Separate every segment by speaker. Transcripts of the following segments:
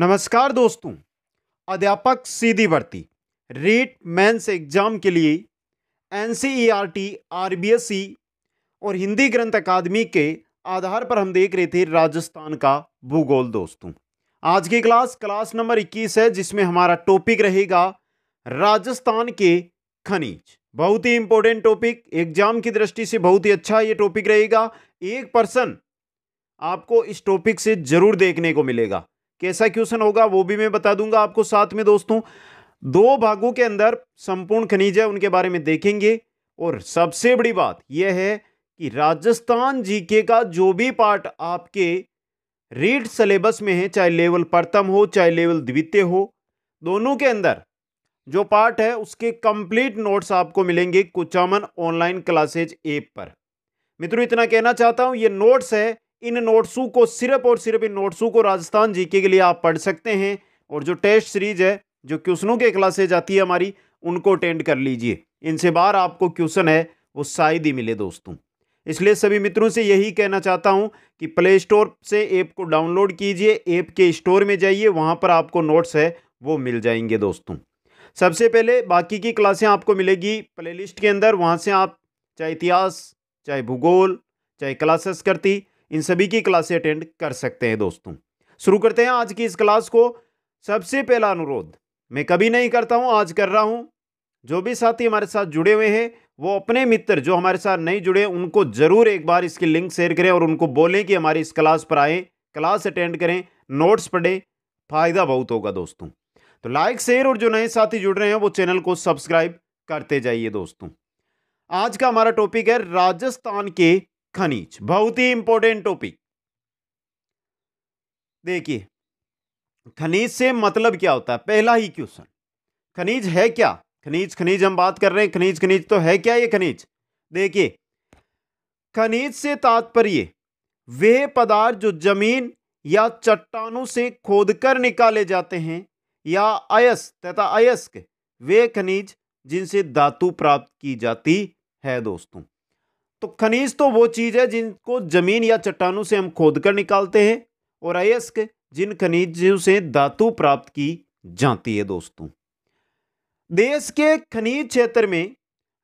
Speaker 1: नमस्कार दोस्तों अध्यापक सीधी भर्ती रीट मेंस एग्जाम के लिए N C E R T R B S C और हिंदी ग्रंथ अकादमी के आधार पर हम देख रहे थे राजस्थान का भूगोल दोस्तों आज की क्लास क्लास नंबर 21 है जिसमें हमारा टॉपिक रहेगा राजस्थान के खनिज बहुत ही इंपॉर्टेंट टॉपिक एग्जाम की दृष्टि से बहुत ही अच्छा ये टॉपिक रहेगा एक पर्सन आपको इस टॉपिक से जरूर देखने को मिलेगा कैसा क्वेश्चन होगा वो भी मैं बता दूंगा आपको साथ में दोस्तों दो भागों के अंदर संपूर्ण खनिज है उनके बारे में देखेंगे और सबसे बड़ी बात यह है कि राजस्थान जीके का जो भी पार्ट आपके रीड सिलेबस में है चाहे लेवल प्रथम हो चाहे लेवल द्वितीय हो दोनों के अंदर जो पार्ट है उसके कंप्लीट नोट्स आपको मिलेंगे कुचामन ऑनलाइन क्लासेज ऐप पर मित्रों इतना कहना चाहता हूं ये नोट्स है इन नोट्सों को सिर्फ और सिर्फ इन नोट्सों को राजस्थान जी के लिए आप पढ़ सकते हैं और जो टेस्ट सीरीज है जो क्वेश्चनों के क्लासेज आती है हमारी उनको अटेंड कर लीजिए इनसे बाहर आपको क्वेश्चन है वो शायद ही मिले दोस्तों इसलिए सभी मित्रों से यही कहना चाहता हूं कि प्ले स्टोर से ऐप को डाउनलोड कीजिए ऐप के स्टोर में जाइए वहां पर आपको नोट्स है वो मिल जाएंगे दोस्तों सबसे पहले बाकी की क्लासें आपको मिलेगी प्लेलिस्ट के अंदर वहां से आप चाहे इतिहास चाहे भूगोल चाहे क्लासेस करती इन सभी की क्लासें अटेंड कर सकते हैं दोस्तों शुरू करते हैं आज की इस क्लास को सबसे पहला अनुरोध मैं कभी नहीं करता हूं आज कर रहा हूं जो भी साथी हमारे साथ जुड़े हुए हैं वो अपने मित्र जो हमारे साथ नहीं जुड़े उनको जरूर एक बार इसकी लिंक शेयर करें और उनको बोलें कि हमारी इस क्लास पर आए क्लास अटेंड करें नोट्स पढ़ें फायदा बहुत होगा दोस्तों तो लाइक शेयर और जो नए साथी जुड़ रहे हैं वो चैनल को सब्सक्राइब करते जाइए दोस्तों आज का हमारा टॉपिक है राजस्थान के खनिज बहुत ही इंपॉर्टेंट टॉपिक देखिए खनिज से मतलब क्या होता है पहला ही क्वेश्चन खनिज है क्या खनिज खनिज हम बात कर रहे हैं खनिज खनिज तो है क्या ये खनिज देखिए खनिज से तात्पर्य वे पदार्थ जो जमीन या चट्टानों से खोदकर निकाले जाते हैं या अयस तथा अयस्क वे खनिज जिनसे धातु प्राप्त की जाती है दोस्तों तो खनिज तो वो चीज़ है जिनको जमीन या चट्टानों से हम खोद कर निकालते हैं और अयस्क जिन खनिजों से धातु प्राप्त की जाती है दोस्तों देश के खनिज क्षेत्र में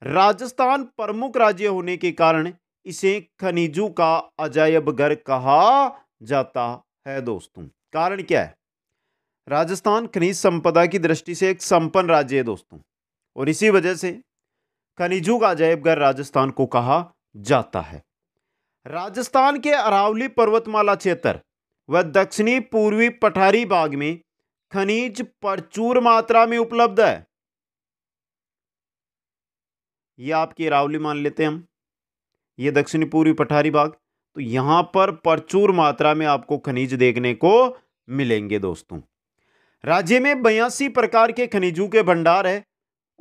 Speaker 1: राजस्थान प्रमुख राज्य होने के कारण इसे खनिजों का अजायब घर कहा जाता है दोस्तों कारण क्या है राजस्थान खनिज संपदा की दृष्टि से एक संपन्न राज्य है दोस्तों और इसी वजह से खनिजों का अजायब घर राजस्थान को कहा जाता है राजस्थान के अरावली पर्वतमाला क्षेत्र व दक्षिणी पूर्वी पठारी बाग में खनिज प्रचुर मात्रा में उपलब्ध है यह आपकी अरावली मान लेते हैं हम ये दक्षिणी पूर्वी पठारी बाग तो यहां पर प्रचुर मात्रा में आपको खनिज देखने को मिलेंगे दोस्तों राज्य में बयासी प्रकार के खनिजों के भंडार है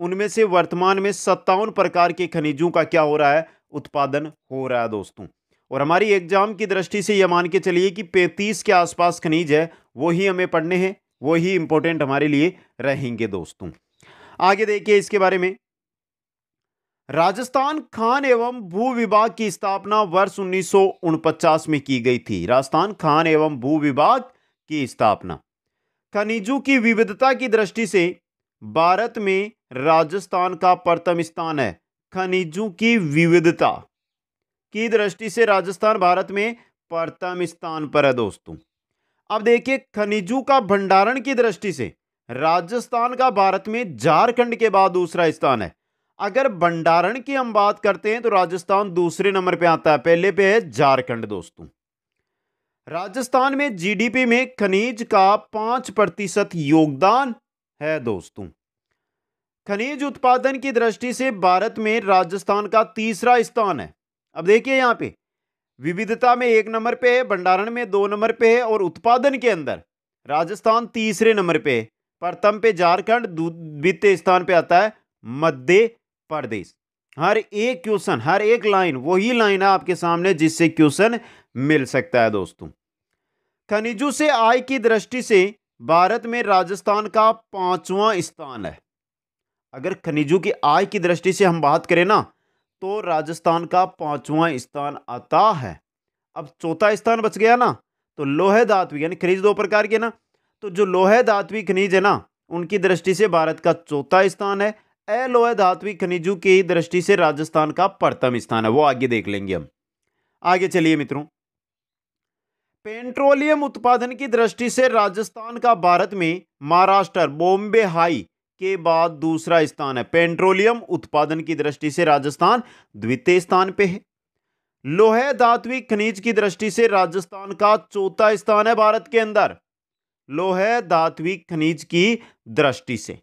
Speaker 1: उनमें से वर्तमान में सत्तावन प्रकार के खनिजों का क्या हो रहा है उत्पादन हो रहा है दोस्तों और हमारी एग्जाम की दृष्टि से यह मान के चलिए कि पैंतीस के आसपास खनिज है वही हमें पढ़ने हैं वही इंपॉर्टेंट हमारे लिए रहेंगे दोस्तों आगे देखिए इसके बारे में राजस्थान खान एवं भू विभाग की स्थापना वर्ष उन्नीस में की गई थी राजस्थान खान एवं भू विभाग की स्थापना खनिजों की विविधता की दृष्टि से भारत में राजस्थान का प्रथम स्थान है खनिजों की विविधता की दृष्टि से राजस्थान भारत में प्रथम स्थान पर है दोस्तों अब देखिए खनिजों का भंडारण की दृष्टि से राजस्थान का भारत में झारखंड के बाद दूसरा स्थान है अगर भंडारण की हम बात करते हैं तो राजस्थान दूसरे नंबर पे आता है पहले पे है झारखंड दोस्तों राजस्थान में जीडीपी में खनिज का पांच प्रतिशत योगदान है दोस्तों खनिज उत्पादन की दृष्टि से भारत में राजस्थान का तीसरा स्थान है अब देखिए यहाँ पे विविधता में एक नंबर पे है भंडारण में दो नंबर पे है और उत्पादन के अंदर राजस्थान तीसरे नंबर पे है प्रथम पे झारखंड द्वितीय स्थान पे आता है मध्य प्रदेश हर एक क्वेश्चन हर एक लाइन वही लाइन है आपके सामने जिससे क्वेश्चन मिल सकता है दोस्तों खनिजों से आय की दृष्टि से भारत में राजस्थान का पांचवा स्थान है अगर खनिजों की आय की दृष्टि से हम बात करें ना तो राजस्थान का पांचवा स्थान आता है अब चौथा स्थान बच गया ना तो लोहे धात्विक यानी खनिज दो प्रकार के ना तो जो लोहे धातवी खनिज है ना उनकी दृष्टि से भारत का चौथा स्थान है अलोह धातवी खनिजों की दृष्टि से राजस्थान का प्रथम स्थान है वो आगे देख लेंगे हम आगे चलिए मित्रों पेट्रोलियम उत्पादन की दृष्टि से राजस्थान का भारत में महाराष्ट्र बॉम्बे हाई के बाद दूसरा स्थान है पेट्रोलियम उत्पादन की दृष्टि से राजस्थान द्वितीय स्थान पे है लोहे धात्विक खनिज की दृष्टि से राजस्थान का चौथा स्थान है भारत के अंदर लोहे धात्विक खनिज की दृष्टि से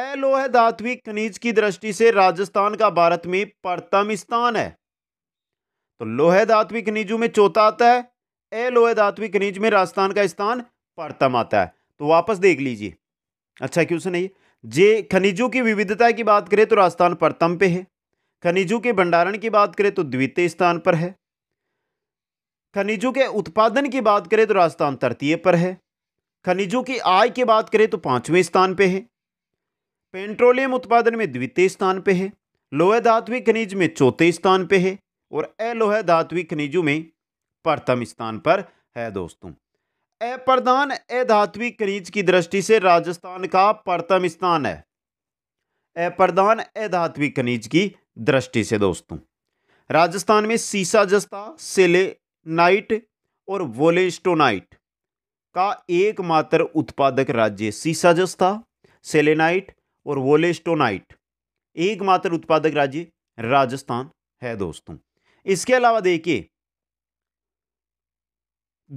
Speaker 1: अलोह धात्विक खनिज की दृष्टि से राजस्थान का भारत में प्रथम स्थान है तो लोहे धात्विक खनिजों में चौथा आता है अलोह धात्विक खनिज में राजस्थान का स्थान प्रथम आता है तो वापस देख लीजिए अच्छा क्यों है जे खनिजों की विविधता की बात करें तो राजस्थान प्रथम पे है खनिजों के भंडारण की बात करें तो द्वितीय स्थान पर है खनिजों के उत्पादन की बात करें तो राजस्थान तृतीय पर है खनिजों की आय की बात करें तो पाँचवें स्थान पे है पेट्रोलियम उत्पादन में द्वितीय स्थान पे है लोहे धात्विक खनिज में चौथे स्थान पे है और अलोहे धात्विक खनिजों में प्रथम स्थान पर है दोस्तों अप्रधान अधात्विक खनिज की दृष्टि से राजस्थान का प्रथम स्थान है अप्रधान अधात्विक खनिज की दृष्टि से दोस्तों राजस्थान में सीसा जस्ता नाइट और वोलेस्टोनाइट का एकमात्र उत्पादक राज्य सीसा जस्ता सेलेनाइट और वोलेस्टोनाइट एकमात्र उत्पादक राज्य राजस्थान है दोस्तों इसके अलावा देखिए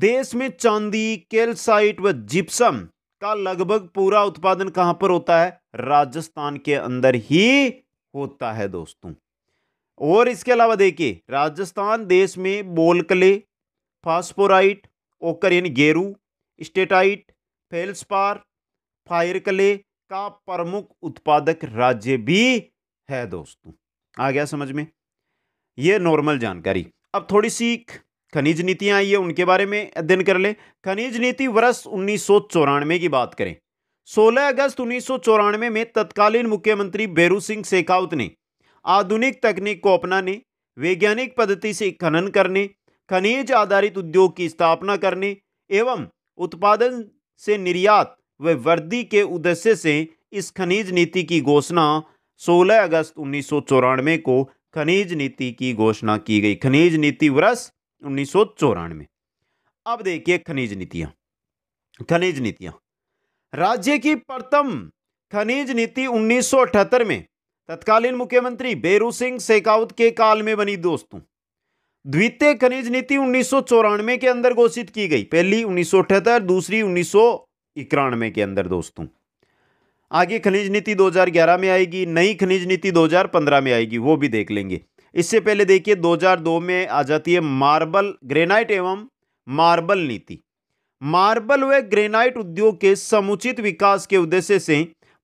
Speaker 1: देश में चांदी कैल्साइट व जिप्सम का लगभग पूरा उत्पादन कहां पर होता है राजस्थान के अंदर ही होता है दोस्तों और इसके अलावा देखिए राजस्थान देश में बोलकले फास्फोराइट ओकर यानी गेरू स्टेटाइट फेल्सपार फायरकले का प्रमुख उत्पादक राज्य भी है दोस्तों आ गया समझ में यह नॉर्मल जानकारी अब थोड़ी सी खनिज नीतियाँ आई है उनके बारे में अध्ययन कर लें खनिज नीति वर्ष उन्नीस की बात करें 16 अगस्त उन्नीस में तत्कालीन मुख्यमंत्री बेरू सिंह शेखावत ने आधुनिक तकनीक को अपनाने वैज्ञानिक पद्धति से खनन करने खनिज आधारित उद्योग की स्थापना करने एवं उत्पादन से निर्यात व वृद्धि के उद्देश्य से इस खनिज नीति की घोषणा 16 अगस्त उन्नीस को खनिज नीति की घोषणा की गई खनिज नीति वर्ष उन्नीस अब देखिए खनिज नीतियां खनिज नीतियां राज्य की प्रथम खनिज नीति 1978 में तत्कालीन मुख्यमंत्री बेरू सिंह शेखावत के काल में बनी दोस्तों द्वितीय खनिज नीति उन्नीस के अंदर घोषित की गई पहली उन्नीस दूसरी उन्नीस के अंदर दोस्तों आगे खनिज नीति 2011 में आएगी नई खनिज नीति 2015 में आएगी वो भी देख लेंगे इससे पहले देखिए 2002 में आ जाती है मार्बल ग्रेनाइट एवं मार्बल नीति मार्बल व ग्रेनाइट उद्योग के समुचित विकास के उद्देश्य से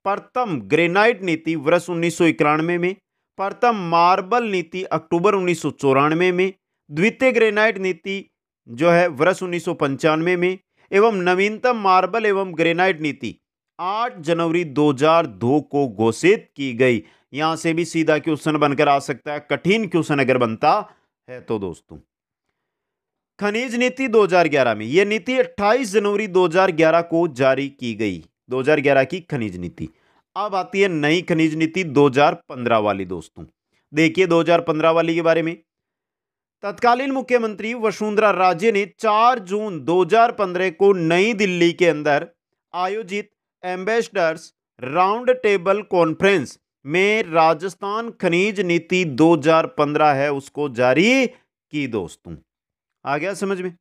Speaker 1: प्रथम ग्रेनाइट नीति वर्ष उन्नीस में प्रथम मार्बल नीति अक्टूबर उन्नीस में द्वितीय ग्रेनाइट नीति जो है वर्ष उन्नीस में एवं नवीनतम मार्बल एवं ग्रेनाइट नीति 8 जनवरी 2002 को घोषित की गई यहाँ से भी सीधा क्वेश्चन बनकर आ सकता है कठिन क्वेश्चन अगर बनता है तो दोस्तों खनिज नीति 2011 में यह नीति 28 जनवरी 2011 को जारी की गई 2011 की खनिज नीति अब आती है नई खनिज नीति 2015 वाली दोस्तों देखिए 2015 वाली के बारे में तत्कालीन मुख्यमंत्री वसुंधरा राजे ने 4 जून 2015 को नई दिल्ली के अंदर आयोजित एम्बेसडर्स राउंड टेबल कॉन्फ्रेंस में राजस्थान खनिज नीति 2015 है उसको जारी की दोस्तों आ गया समझ में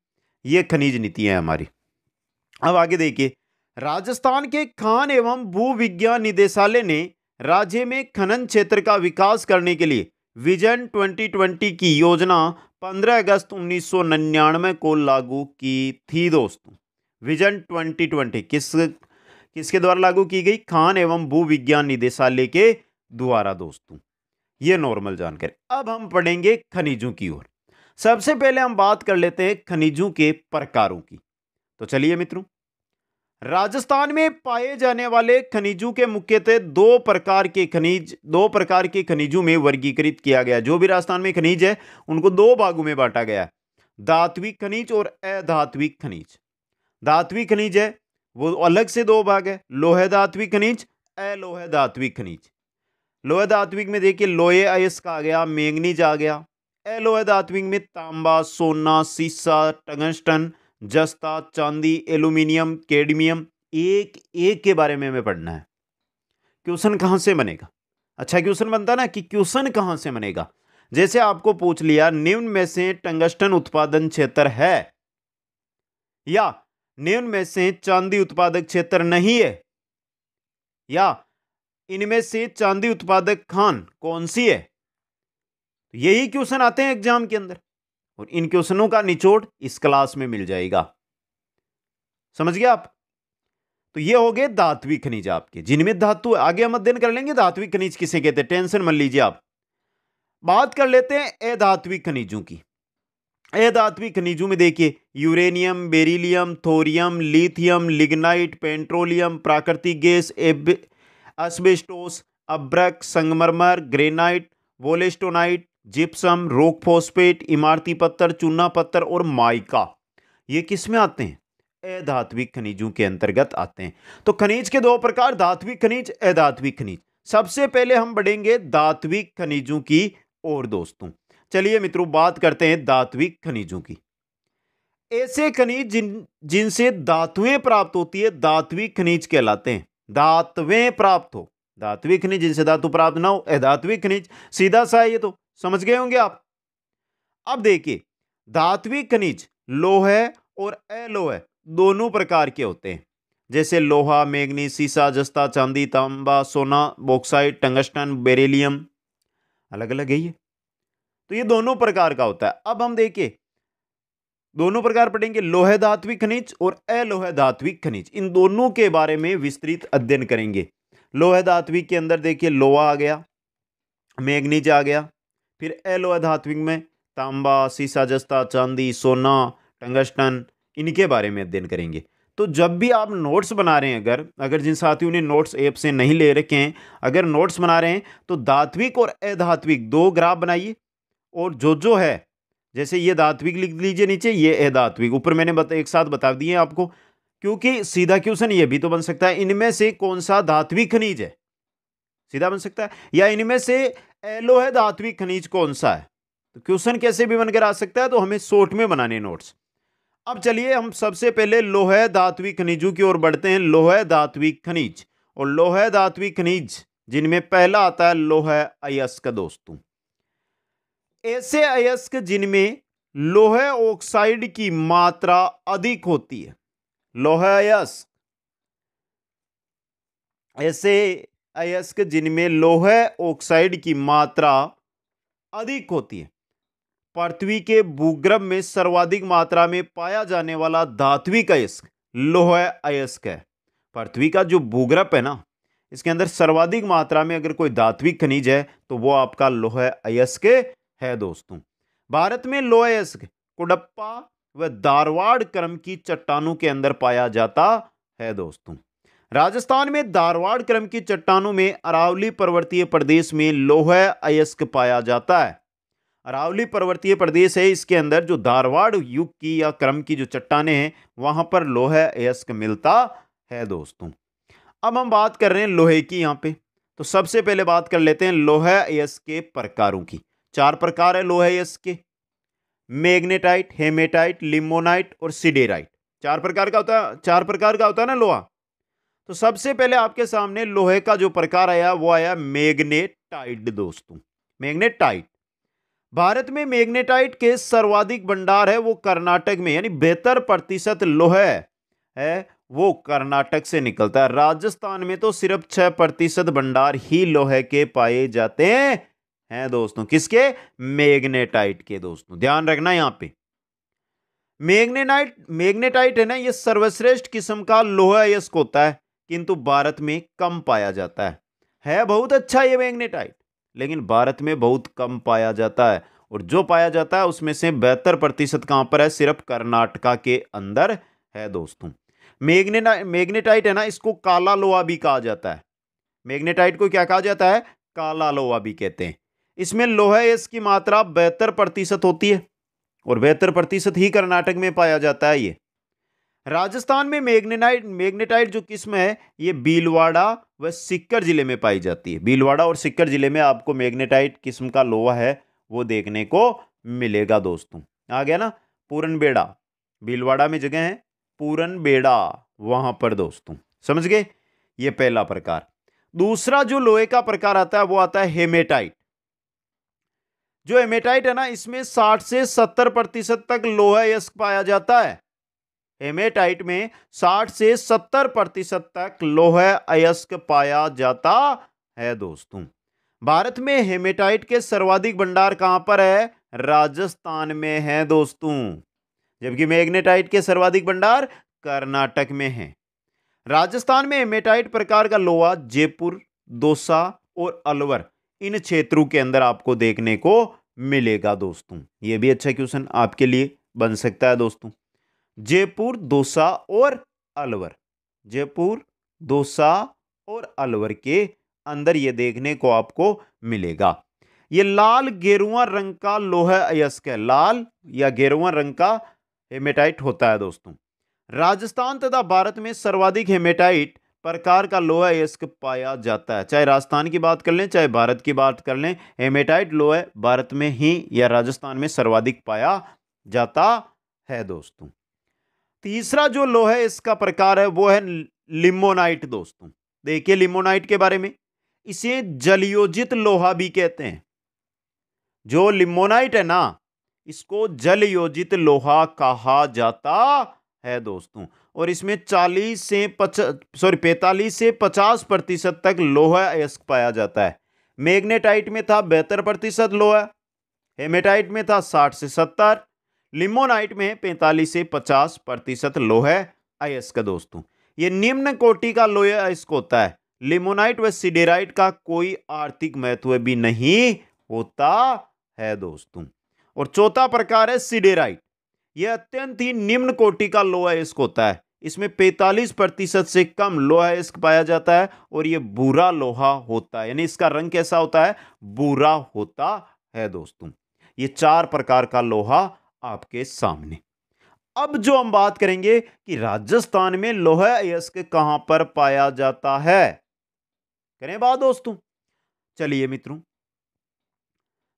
Speaker 1: ये खनिज नीति है हमारी अब आगे देखिए राजस्थान के खान एवं भू विज्ञान निदेशालय ने राज्य में खनन क्षेत्र का विकास करने के लिए विजन 2020 की योजना 15 अगस्त उन्नीस को लागू की थी दोस्तों विजन 2020 किस किसके द्वारा लागू की गई खान एवं भू विज्ञान निदेशालय के दोबारा दोस्तों ये नॉर्मल जानकारी अब हम पढ़ेंगे खनिजों की ओर सबसे पहले हम बात कर लेते हैं खनिजों के प्रकारों की तो चलिए मित्रों राजस्थान में पाए जाने वाले खनिजों के मुख्यतः दो प्रकार के खनिज दो प्रकार के खनिजों में वर्गीकृत किया गया जो भी राजस्थान में खनिज है उनको दो भागों में बांटा गया है धात्विक खनिज और अधात्विक खनिज धात्विक खनिज है वो अलग से दो भाग है लोहे धात्विक खनिज अलोहे धात्विक खनिज लोहे धात्विक में देखिए लोहे अयस्क आ गया मैंगनीज आ गया एलोहे धात्विक में तांबा सोना सीसा टंगस्टन जस्ता चांदी एल्यूमिनियम कैडमियम एक एक के बारे में हमें पढ़ना है क्वेश्चन कहाँ से बनेगा अच्छा क्वेश्चन बनता ना कि क्वेश्चन कहाँ से बनेगा जैसे आपको पूछ लिया निम्न में से टंगस्टन उत्पादन क्षेत्र है या निम्न में से चांदी उत्पादक क्षेत्र नहीं है या इनमें से चांदी उत्पादक खान कौन सी है तो यही क्वेश्चन आते हैं एग्जाम के अंदर और इन क्वेश्चनों का निचोड़ इस क्लास में मिल जाएगा समझ गए आप तो ये हो गए धात्विक खनिज आपके जिनमें धातु आगे हम अध्ययन कर लेंगे धात्विक खनिज किसे कहते हैं टेंशन मान लीजिए आप बात कर लेते हैं अधात्विक खनिजों की अधात्विक खनिजों में देखिए uranium beryllium thorium lithium lignite petroleum प्राकृतिक गैस एब असबेस्टोस अब्रक संगमरमर granite wollastonite gypsum rock phosphate इमारती पत्थर चूना पत्थर और माइका ये किस में आते हैं अधात्विक खनिजों के अंतर्गत आते हैं तो खनिज के दो प्रकार धात्विक खनिज अधात्विक खनिज सबसे पहले हम बढ़ेंगे धात्विक खनिजों की और दोस्तों चलिए मित्रों बात करते हैं धात्विक खनिजों की ऐसे खनिज जिन जिनसे धातुएं प्राप्त होती है धात्विक खनिज कहलाते हैं धातुएं प्राप्त हो धात्विक खनिज जिनसे धातु प्राप्त ना हो ए धात्विक खनिज सीधा सा है ये तो समझ गए होंगे आप अब देखिए धात्विक खनिज लोहे और अलोहे दोनों प्रकार के होते हैं जैसे लोहा मेघनी सीसा जस्ता चांदी तांबा सोना बॉक्साइड टंगस्टन बेरिलियम अलग अलग है ये तो ये दोनों प्रकार का होता है अब हम देखिए दोनों प्रकार पढ़ेंगे लोहे धात्विक खनिज और अलोहे धात्विक खनिज इन दोनों के बारे में विस्तृत अध्ययन करेंगे लोहे धात्विक के अंदर देखिए लोहा आ गया मैग्नीज आ गया फिर अलोह धात्विक में तांबा सीसा जस्ता चांदी सोना टंगस्टन इनके बारे में अध्ययन करेंगे तो जब भी आप नोट्स बना रहे हैं अगर अगर जिन साथियों ने नोट्स ऐप से नहीं ले रखे हैं अगर नोट्स बना रहे हैं तो धात्विक और अधात्विक दो ग्राफ बनाइए और जो जो है जैसे ये धात्विक लिख लीजिए नीचे ये अधात्विक ऊपर मैंने बत, एक साथ बता दिए आपको क्योंकि सीधा क्वेश्चन ये भी तो बन सकता है इनमें से कौन सा धात्विक खनिज है सीधा बन सकता है या इनमें से एलो है धात्विक खनिज कौन सा है तो क्वेश्चन कैसे भी बनकर आ सकता है तो हमें शोट में बनाने नोट्स अब चलिए हम सबसे पहले लोह धात्विक खनिजों की ओर बढ़ते हैं लोह धात्विक खनिज और लोह धात्विक खनिज जिनमें पहला आता है लोह अयस्क दोस्तों ऐसे अयस्क जिनमें लोहे ऑक्साइड की मात्रा अधिक होती है लोहे अयस्क ऐसे अयस्क जिनमें लोहे ऑक्साइड की मात्रा अधिक होती है पृथ्वी के भूग्रभ में सर्वाधिक मात्रा में पाया जाने वाला धात्विक अयस्क लोहे अयस्क है पृथ्वी का जो भूग्रभ है ना इसके अंदर सर्वाधिक मात्रा में अगर कोई धात्विक खनिज है तो वो आपका लोह अयस्क है दोस्तों भारत में लोयस्क कुडप्पा व दारवाड़ क्रम की चट्टानों के अंदर पाया जाता है दोस्तों राजस्थान में दारवाड़ क्रम की चट्टानों में अरावली पर्वतीय प्रदेश में लोह अयस्क पाया जाता है अरावली पर्वतीय प्रदेश है इसके अंदर जो धारवाड़ युग की या क्रम की जो चट्टाने हैं वहाँ पर लोह अयस्क मिलता है दोस्तों अब हम बात कर रहे हैं लोहे की यहाँ पे तो सबसे पहले बात कर लेते हैं लोह अयस्क के प्रकारों की चार प्रकार है लोहे के मैग्नेटाइट हेमेटाइट लिमोनाइट और सिडेराइट चार प्रकार का होता है चार प्रकार का होता है ना लोहा तो सबसे पहले आपके सामने लोहे का जो प्रकार आया वो आया मैग्नेटाइट दोस्तों मैग्नेटाइट भारत में मैग्नेटाइट के सर्वाधिक भंडार है वो कर्नाटक में यानी बेहतर प्रतिशत लोहे है वो कर्नाटक से निकलता है राजस्थान में तो सिर्फ छः प्रतिशत भंडार ही लोहे के पाए जाते हैं हैं दोस्तों किसके मैग्नेटाइट के दोस्तों ध्यान रखना यहाँ पे मैग्नेटाइट मैग्नेटाइट है ना ये सर्वश्रेष्ठ किस्म का लोहा यस्क होता है किंतु भारत में कम पाया जाता है है बहुत अच्छा ये मैग्नेटाइट लेकिन भारत में बहुत कम पाया जाता है और जो पाया जाता है उसमें से बेहतर प्रतिशत कहां पर है सिर्फ कर्नाटका के अंदर है दोस्तों मैग्नेटाइट मैग्नेटाइट है ना इसको काला लोहा भी कहा जाता है मैग्नेटाइट को क्या कहा जाता है काला लोहा भी कहते हैं इसमें लोहे एस की मात्रा बेहतर प्रतिशत होती है और बेहतर प्रतिशत ही कर्नाटक में पाया जाता है ये राजस्थान में मैग्नेटाइट मैग्नेटाइट जो किस्म है ये भीलवाड़ा व सिक्कर ज़िले में पाई जाती है भीलवाड़ा और सिक्कर ज़िले में आपको मैग्नेटाइट किस्म का लोहा है वो देखने को मिलेगा दोस्तों आ गया ना पूरन बेड़ा भीलवाड़ा में जगह है पूरन बेड़ा वहाँ पर दोस्तों समझ गए ये पहला प्रकार दूसरा जो लोहे का प्रकार आता है वो आता है हेमेटाइट जो एमेटाइट है ना इसमें 60 से 70 प्रतिशत तक लोहा यस्क पाया जाता है हेमेटाइट में 60 से 70 प्रतिशत तक लोहा अयस्क पाया जाता है दोस्तों भारत में हेमेटाइट के सर्वाधिक भंडार कहां पर है राजस्थान में है दोस्तों जबकि मैग्नेटाइट के सर्वाधिक भंडार कर्नाटक में है राजस्थान में हेमेटाइट प्रकार का लोहा जयपुर दोसा और अलवर इन क्षेत्रों के अंदर आपको देखने को मिलेगा दोस्तों ये भी अच्छा क्वेश्चन आपके लिए बन सकता है दोस्तों जयपुर दोसा और अलवर जयपुर दोसा और अलवर के अंदर ये देखने को आपको मिलेगा ये लाल गेरुआ रंग का लोह अयस्क है लाल या गेरुआ रंग का हेमेटाइट होता है दोस्तों राजस्थान तथा भारत में सर्वाधिक हेमेटाइट प्रकार का लोहा यस्क पाया जाता है चाहे राजस्थान की बात कर लें चाहे भारत की बात कर लें हेमेटाइट लोहे भारत में ही या राजस्थान में सर्वाधिक पाया जाता है दोस्तों तीसरा जो लोहा इसका प्रकार है वो है लिमोनाइट दोस्तों देखिए लिमोनाइट के बारे में इसे जलयोजित लोहा भी कहते हैं जो लिमोनाइट है ना इसको जलयोजित लोहा कहा जाता है दोस्तों और इसमें 40 से पच सॉरी पैंतालीस से 50 प्रतिशत तक लोहा अयस्क पाया जाता है मैग्नेटाइट में था बेहतर प्रतिशत लोहा हेमेटाइट में था 60 से 70 लिमोनाइट में 45 से 50 प्रतिशत लोहा अयस्क दोस्तों ये निम्न कोटि का लोहा अयस्क होता है लिमोनाइट व सिडेराइट का कोई आर्थिक महत्व भी नहीं होता है दोस्तों और चौथा प्रकार है सिडेराइट यह अत्यंत ही निम्न कोटि का लोहा एस्क होता है इसमें 45 प्रतिशत से कम लोहा एस्क पाया जाता है और यह बुरा लोहा होता है यानी इसका रंग कैसा होता है बुरा होता है दोस्तों ये चार प्रकार का लोहा आपके सामने अब जो हम बात करेंगे कि राजस्थान में लोहा अयस्क कहां पर पाया जाता है करें बात दोस्तों चलिए मित्रों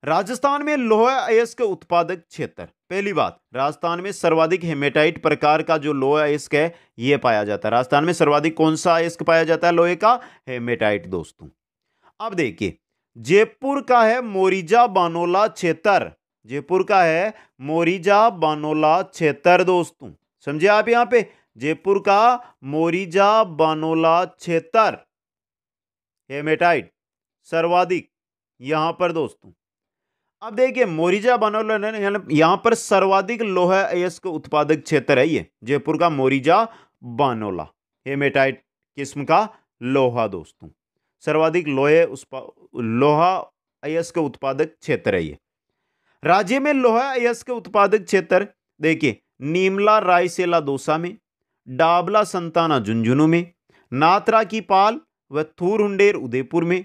Speaker 1: राजस्थान में लोहा अयस्क उत्पादक क्षेत्र पहली बात राजस्थान में सर्वाधिक हेमेटाइट प्रकार का जो लोहा अयस्क है यह पाया जाता है राजस्थान में सर्वाधिक कौन सा अयस्क पाया जाता है लोहे का हेमेटाइट दोस्तों अब देखिए जयपुर का है मोरिजा बानोला क्षेत्र जयपुर का है मोरिजा बानोला क्षेत्र दोस्तों समझे आप यहां पे जयपुर का मोरिजा बानोला क्षेत्र हेमेटाइट सर्वाधिक यहाँ पर दोस्तों अब देखिए मोरिजा बनौला यहाँ पर सर्वाधिक लोहा अयस्क उत्पादक क्षेत्र है ये जयपुर का मोरिजा बानोला हेमेटाइट किस्म का लोहा दोस्तों सर्वाधिक लोहे लोहा अयस्क उत्पादक क्षेत्र है ये राज्य में लोहा अयस्क उत्पादक क्षेत्र देखिए नीमला रायसेला दोसा में डाबला संताना झुंझुनू में नात्रा की पाल व थूरहुंडेर उदयपुर में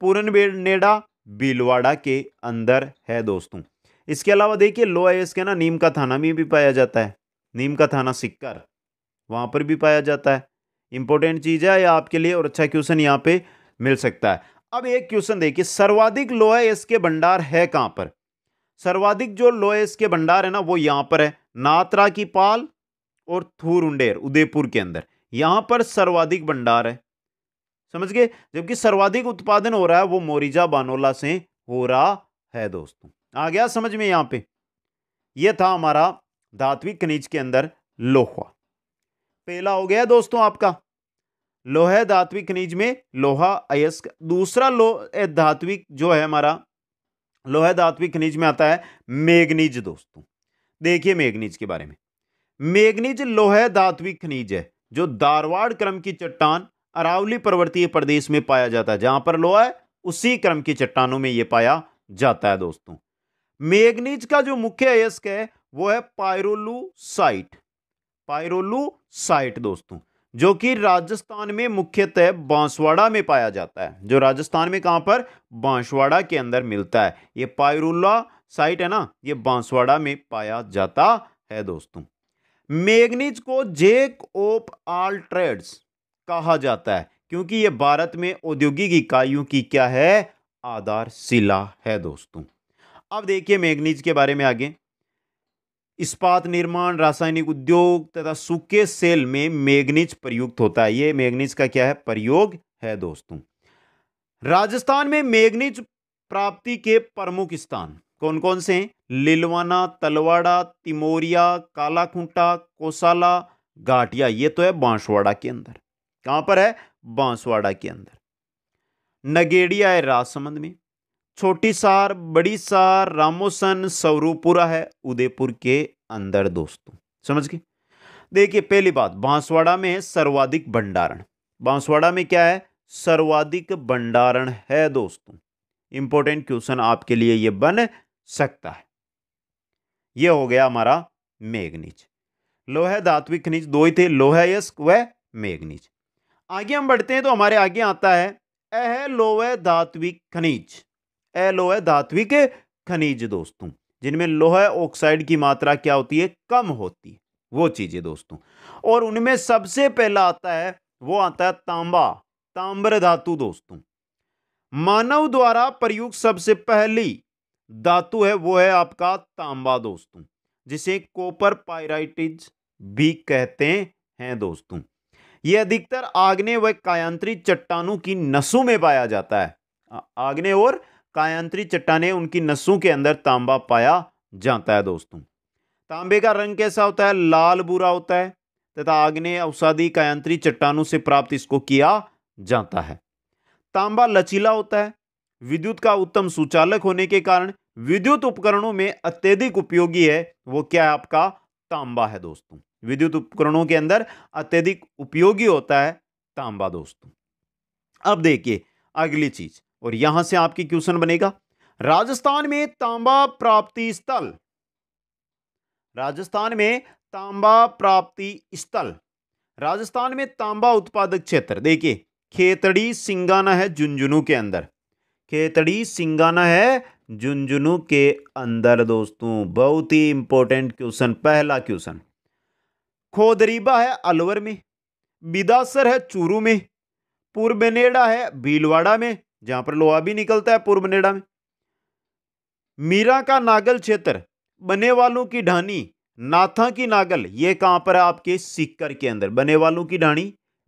Speaker 1: पूरनबेड़ नेडा बिलवाड़ा के अंदर है दोस्तों इसके अलावा देखिए लो आई एस के ना नीम का थाना में भी पाया जाता है नीम का थाना सिक्कर वहाँ पर भी पाया जाता है इंपॉर्टेंट चीज़ है या आपके लिए और अच्छा क्वेश्चन यहाँ पे मिल सकता है अब एक क्वेश्चन देखिए सर्वाधिक लोहा एस के भंडार है कहाँ पर सर्वाधिक जो लो एस के भंडार है ना वो यहाँ पर है नात्रा की पाल और थूरुंडेर उदयपुर के अंदर यहाँ पर सर्वाधिक भंडार है समझ गए जबकि सर्वाधिक उत्पादन हो रहा है वो मोरिजा बानोला से हो रहा है दोस्तों आ गया समझ में यहाँ पे यह था हमारा धात्विक खनिज के अंदर लोहा पहला हो गया दोस्तों आपका लोहे धात्विक खनिज में लोहा अयस्क दूसरा लो धात्विक जो है हमारा लोहे धात्विक खनिज में आता है मेघनीज दोस्तों देखिए मेघनीज के बारे में मेघनीज लोहे धात्विक खनिज है जो दारवाड़ क्रम की चट्टान अरावली पर्वतीय प्रदेश में पाया जाता है जहां पर लोहा है उसी क्रम की चट्टानों में यह पाया जाता है दोस्तों मेगनीज का जो मुख्य अयस्क है वो है पायरोलू साइट पायरोलू साइट दोस्तों जो कि राजस्थान में मुख्यतः बांसवाड़ा में पाया जाता है जो राजस्थान में कहां पर बांसवाड़ा के अंदर मिलता है ये पायरुला साइट है ना ये बांसवाड़ा में पाया जाता है दोस्तों मेगनीज को जेक ऑफ आल ट्रेड्स कहा जाता है क्योंकि ये भारत में औद्योगिक इकाइयों की क्या है आधारशिला है दोस्तों अब देखिए मैग्नीज के बारे में आगे इस्पात निर्माण रासायनिक उद्योग तथा सूखे सेल में मैग्नीज प्रयुक्त होता है ये मैग्नीज का क्या है प्रयोग है दोस्तों राजस्थान में मैग्नीज प्राप्ति के प्रमुख स्थान कौन कौन से हैं लिलवाना तलवाड़ा तिमोरिया कालाखूंटा कोसाला घाटिया ये तो है बांसवाड़ा के अंदर कहाँ पर है बांसवाड़ा के अंदर नगेड़िया है राजसमंद में छोटी सार बड़ी सार रामोसन सौरूपुरा है उदयपुर के अंदर दोस्तों समझ गए देखिए पहली बात बांसवाड़ा में सर्वाधिक भंडारण बांसवाड़ा में क्या है सर्वाधिक भंडारण है दोस्तों इंपॉर्टेंट क्वेश्चन आपके लिए ये बन सकता है यह हो गया हमारा मेघनीज लोहे धात्विक खनिज दो ही थे लोहे यस्क व मेघनीज आगे हम बढ़ते हैं तो हमारे आगे आता है लोह धात्विक खनिज एलोह धात्विक खनिज दोस्तों जिनमें लोह ऑक्साइड की मात्रा क्या होती है कम होती है वो चीज़ें दोस्तों और उनमें सबसे पहला आता है वो आता है तांबा ताम्र धातु दोस्तों मानव द्वारा प्रयुक्त सबसे पहली धातु है वो है आपका तांबा दोस्तों जिसे कोपर पायराइटिज भी कहते हैं दोस्तों ये अधिकतर आग्ने व कायांत्री चट्टानों की नसों में पाया जाता है आग्ने और कायांत्री चट्टाने उनकी नसों के अंदर तांबा पाया जाता है दोस्तों तांबे का रंग कैसा होता है लाल बुरा होता है तथा आग्ने अवसादी कायांत्री चट्टानों से प्राप्त इसको किया जाता है तांबा लचीला होता है विद्युत का उत्तम सुचालक होने के कारण विद्युत उपकरणों में अत्यधिक उपयोगी है वो क्या है आपका तांबा है दोस्तों विद्युत उपकरणों के अंदर अत्यधिक उपयोगी होता है तांबा दोस्तों अब देखिए अगली चीज और यहां से आपकी क्वेश्चन बनेगा राजस्थान में तांबा प्राप्ति स्थल राजस्थान में तांबा प्राप्ति स्थल राजस्थान में तांबा उत्पादक क्षेत्र देखिए खेतड़ी सिंगाना है झुंझुनू के अंदर खेतड़ी सिंगाना है झुंझुनू के अंदर दोस्तों बहुत ही इंपॉर्टेंट क्वेश्चन पहला क्वेश्चन खोदरीबा है अलवर में बिदासर है चूरू में पूर्व नेडा है भीलवाड़ा में जहां पर लोहा भी निकलता है पूर्व नेडा में मीरा का नागल क्षेत्र बने वालों की ढानी नाथा की नागल ये कहां पर है आपके सिक्कर के अंदर बने वालों की ढाणी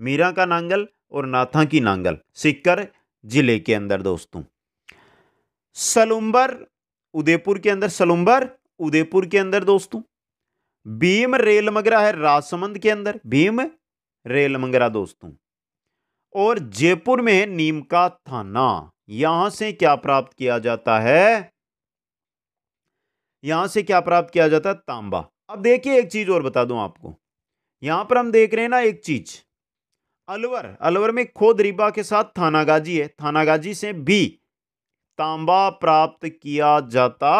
Speaker 1: मीरा का नांगल और नाथा की नांगल सिक्कर जिले के अंदर दोस्तों सलुम्बर उदयपुर के अंदर सलुम्बर उदयपुर के अंदर दोस्तों भीम रेल मगरा है राजसमंद के अंदर भीम रेल मगरा दोस्तों और जयपुर में है नीम का थाना यहां से क्या प्राप्त किया जाता है यहां से क्या प्राप्त किया जाता है तांबा अब देखिए एक चीज और बता दूं आपको यहां पर हम देख रहे हैं ना एक चीज अलवर अलवर में खोद रिबा के साथ थानागाजी है थानागाजी से भी तांबा प्राप्त किया जाता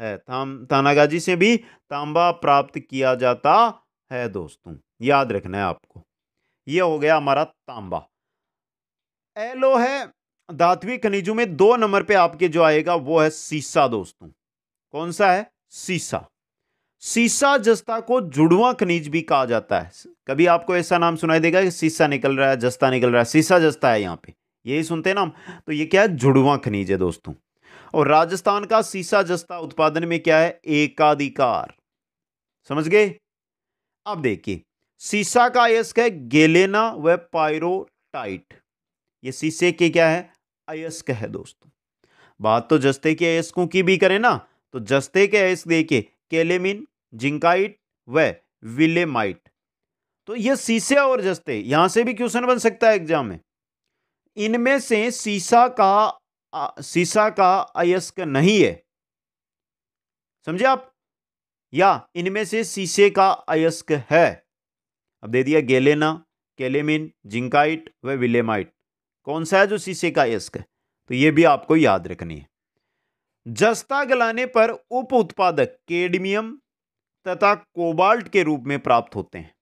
Speaker 1: है ताम तानागाजी से भी तांबा प्राप्त किया जाता है दोस्तों याद रखना है आपको यह हो गया हमारा तांबा एलो है धातवी खनिजों में दो नंबर पे आपके जो आएगा वो है सीसा दोस्तों कौन सा है सीसा सीसा जस्ता को जुड़वा खनिज भी कहा जाता है कभी आपको ऐसा नाम सुनाई देगा कि सीसा निकल रहा है जस्ता निकल रहा है सीसा जस्ता है यहाँ पे यही सुनते हैं ना हम तो ये क्या है जुड़वा खनिज है दोस्तों और राजस्थान का सीसा जस्ता उत्पादन में क्या है एकाधिकार समझ गए अब देखिए सीसा का अयस्क है गेलेना व पायरोटाइट ये सीसे के क्या है अयस्क है दोस्तों बात तो जस्ते के अयस्कों की भी करें ना तो जस्ते के अयस्क देखिए केलेमिन जिंकाइट व विलेमाइट तो ये सीसे और जस्ते यहां से भी क्वेश्चन बन सकता है एग्जाम में इनमें से सीसा का सीसा का अयस्क नहीं है समझे आप या इनमें से सीसे का अयस्क है अब दे दिया गेलेना केलेमिन जिंकाइट व विलेमाइट कौन सा है जो सीसे का अयस्क है तो ये भी आपको याद रखनी है जस्ता गलाने पर उप उत्पादक केडमियम तथा कोबाल्ट के रूप में प्राप्त होते हैं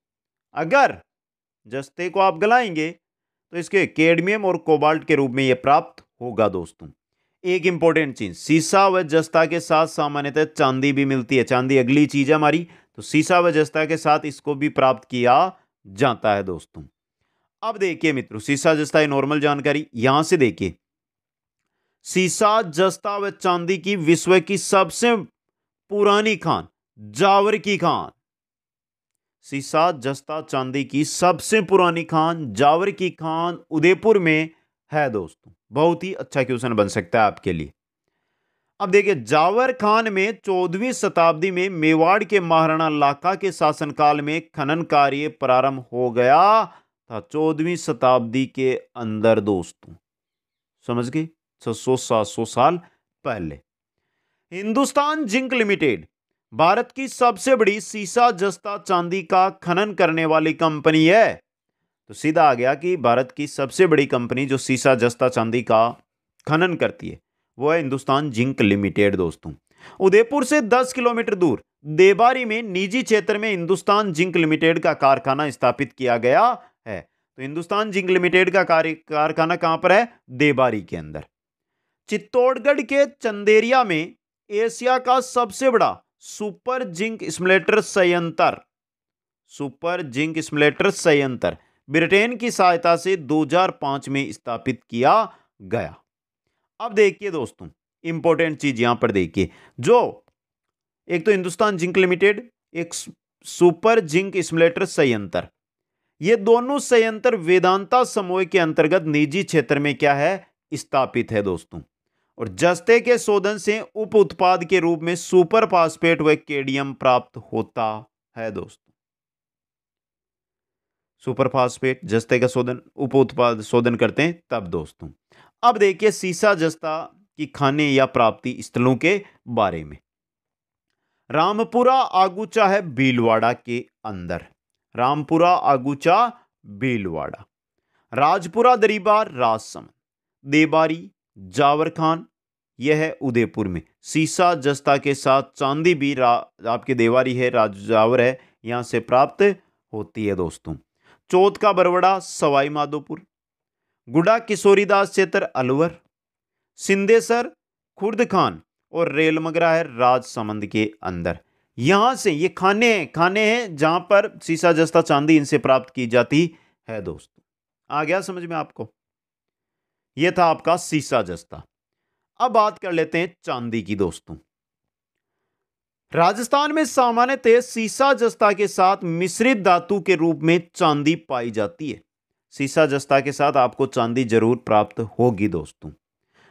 Speaker 1: अगर जस्ते को आप गलाएंगे तो इसके केडमियम और कोबाल्ट के रूप में ये प्राप्त होगा दोस्तों एक इंपॉर्टेंट चीज सीसा व जस्ता के साथ सामान्यतः चांदी भी मिलती है चांदी अगली चीज है हमारी तो सीसा व जस्ता के साथ इसको भी प्राप्त किया जाता है दोस्तों अब देखिए मित्रों सीसा जस्ता ये नॉर्मल जानकारी यहां से देखिए सीसा जस्ता व चांदी की विश्व की सबसे पुरानी खान जावर की खान सीसा जस्ता चांदी की सबसे पुरानी खान जावर की खान उदयपुर में है दोस्तों बहुत ही अच्छा क्वेश्चन बन सकता है आपके लिए अब देखिए जावर खान में चौदहवीं शताब्दी में मेवाड़ के महाराणा लाका के शासनकाल में खनन कार्य प्रारंभ हो गया था चौदहवीं शताब्दी के अंदर दोस्तों समझ गए सात सौ साल पहले हिंदुस्तान जिंक लिमिटेड भारत की सबसे बड़ी सीसा जस्ता चांदी का खनन करने वाली कंपनी है तो सीधा आ गया कि भारत की सबसे बड़ी कंपनी जो सीसा जस्ता चांदी का खनन करती है वो है हिंदुस्तान जिंक लिमिटेड दोस्तों उदयपुर से 10 किलोमीटर दूर देबारी में निजी क्षेत्र में हिंदुस्तान जिंक लिमिटेड का कारखाना स्थापित किया गया है तो हिंदुस्तान जिंक लिमिटेड का कारखाना कहां पर है देबारी के अंदर चित्तौड़गढ़ के चंदेरिया में एशिया का सबसे बड़ा सुपर जिंक स्मलेटर संयंत्र सुपर जिंक स्मलेटर संयंत्र ब्रिटेन की सहायता से 2005 में स्थापित किया गया अब देखिए दोस्तों इंपॉर्टेंट चीज यहां पर देखिए जो एक तो हिंदुस्तान जिंक लिमिटेड एक सुपर जिंक स्मलेटर संयंत्र ये दोनों संयंत्र वेदांता समूह के अंतर्गत निजी क्षेत्र में क्या है स्थापित है दोस्तों और जस्ते के शोधन से उप उत्पाद के रूप में सुपर पासपेट व केडियम प्राप्त होता है दोस्तों सुपरफास्फेट जस्ते का शोधन उप उत्पाद शोधन करते हैं तब दोस्तों अब देखिए सीसा जस्ता की खाने या प्राप्ति स्थलों के बारे में रामपुरा आगुचा है भीलवाड़ा के अंदर रामपुरा आगुचा भीलवाड़ा राजपुरा दरीबार राजसमंद देबारी जावर खान यह है उदयपुर में सीसा जस्ता के साथ चांदी भी रा, आपके देवारी है राजावर है यहाँ से प्राप्त होती है दोस्तों चौथ का बरवड़ा सवाई माधोपुर गुड़ा किशोरीदास क्षेत्र अलवर सिंधेसर खुर्द खान और रेल मगरा है राजसमंद के अंदर यहाँ से ये खाने हैं खाने हैं जहाँ पर सीसा जस्ता चांदी इनसे प्राप्त की जाती है दोस्तों आ गया समझ में आपको ये था आपका सीसा जस्ता अब बात कर लेते हैं चांदी की दोस्तों राजस्थान में सामान्यतः सीसा जस्ता के साथ मिश्रित धातु के रूप में चांदी पाई जाती है सीसा जस्ता के साथ आपको चांदी जरूर प्राप्त होगी दोस्तों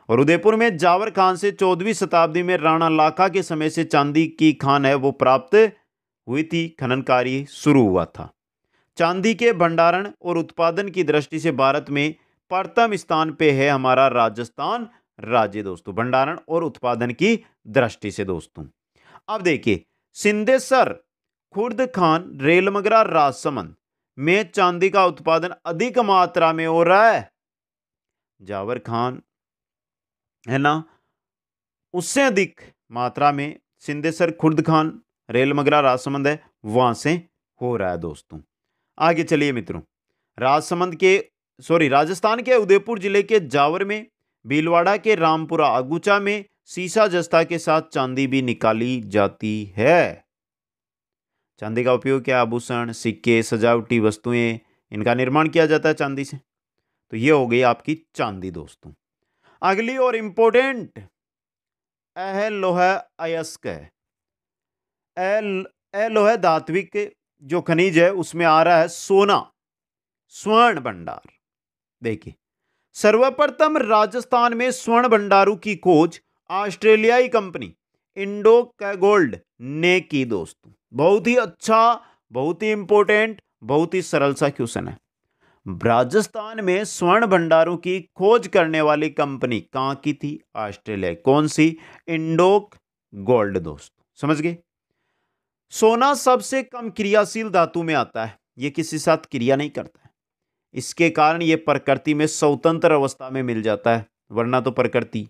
Speaker 1: और उदयपुर में जावर खान से चौदहवीं शताब्दी में राणा लाखा के समय से चांदी की खान है वो प्राप्त हुई थी खनन कार्य शुरू हुआ था चांदी के भंडारण और उत्पादन की दृष्टि से भारत में प्रथम स्थान पे है हमारा राजस्थान राज्य दोस्तों भंडारण और उत्पादन की दृष्टि से दोस्तों अब देखिए सिंधेसर खुर्द खान रेलमगरा राजसमंद में चांदी का उत्पादन अधिक मात्रा में हो रहा है जावर खान है ना उससे अधिक मात्रा में सिंधेसर खुर्द खान रेलमगरा राजसमंद है वहां से हो रहा है दोस्तों आगे चलिए मित्रों राजसमंद के सॉरी राजस्थान के उदयपुर जिले के जावर में भीलवाड़ा के रामपुरा अगुचा में सीसा जस्ता के साथ चांदी भी निकाली जाती है चांदी का उपयोग क्या आभूषण सिक्के सजावटी वस्तुएं इनका निर्माण किया जाता है चांदी से तो ये हो गई आपकी चांदी दोस्तों अगली और इम्पोर्टेंट लोह अयस्क है लोह धात्विक जो खनिज है उसमें आ रहा है सोना स्वर्ण भंडार देखिए सर्वप्रथम राजस्थान में स्वर्ण भंडारों की खोज ऑस्ट्रेलियाई कंपनी इंडो गोल्ड ने की दोस्तों बहुत ही अच्छा बहुत ही इंपॉर्टेंट बहुत ही सरल सा क्वेश्चन है राजस्थान में स्वर्ण भंडारों की खोज करने वाली कंपनी कहाँ की थी ऑस्ट्रेलिया कौन सी इंडोक गोल्ड दोस्तों समझ गए सोना सबसे कम क्रियाशील धातु में आता है ये किसी साथ क्रिया नहीं करता है इसके कारण ये प्रकृति में स्वतंत्र अवस्था में मिल जाता है वरना तो प्रकृति